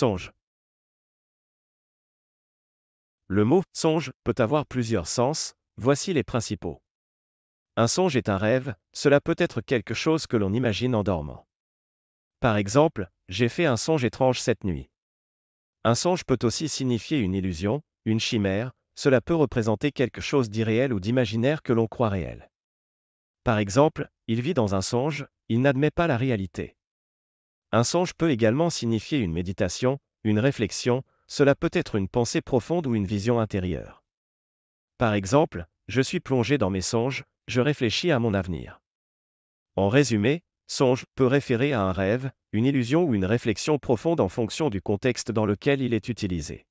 Songe. Le mot songe peut avoir plusieurs sens, voici les principaux. Un songe est un rêve, cela peut être quelque chose que l'on imagine en dormant. Par exemple, j'ai fait un songe étrange cette nuit. Un songe peut aussi signifier une illusion, une chimère, cela peut représenter quelque chose d'irréel ou d'imaginaire que l'on croit réel. Par exemple, il vit dans un songe, il n'admet pas la réalité. Un songe peut également signifier une méditation, une réflexion, cela peut être une pensée profonde ou une vision intérieure. Par exemple, je suis plongé dans mes songes, je réfléchis à mon avenir. En résumé, songe peut référer à un rêve, une illusion ou une réflexion profonde en fonction du contexte dans lequel il est utilisé.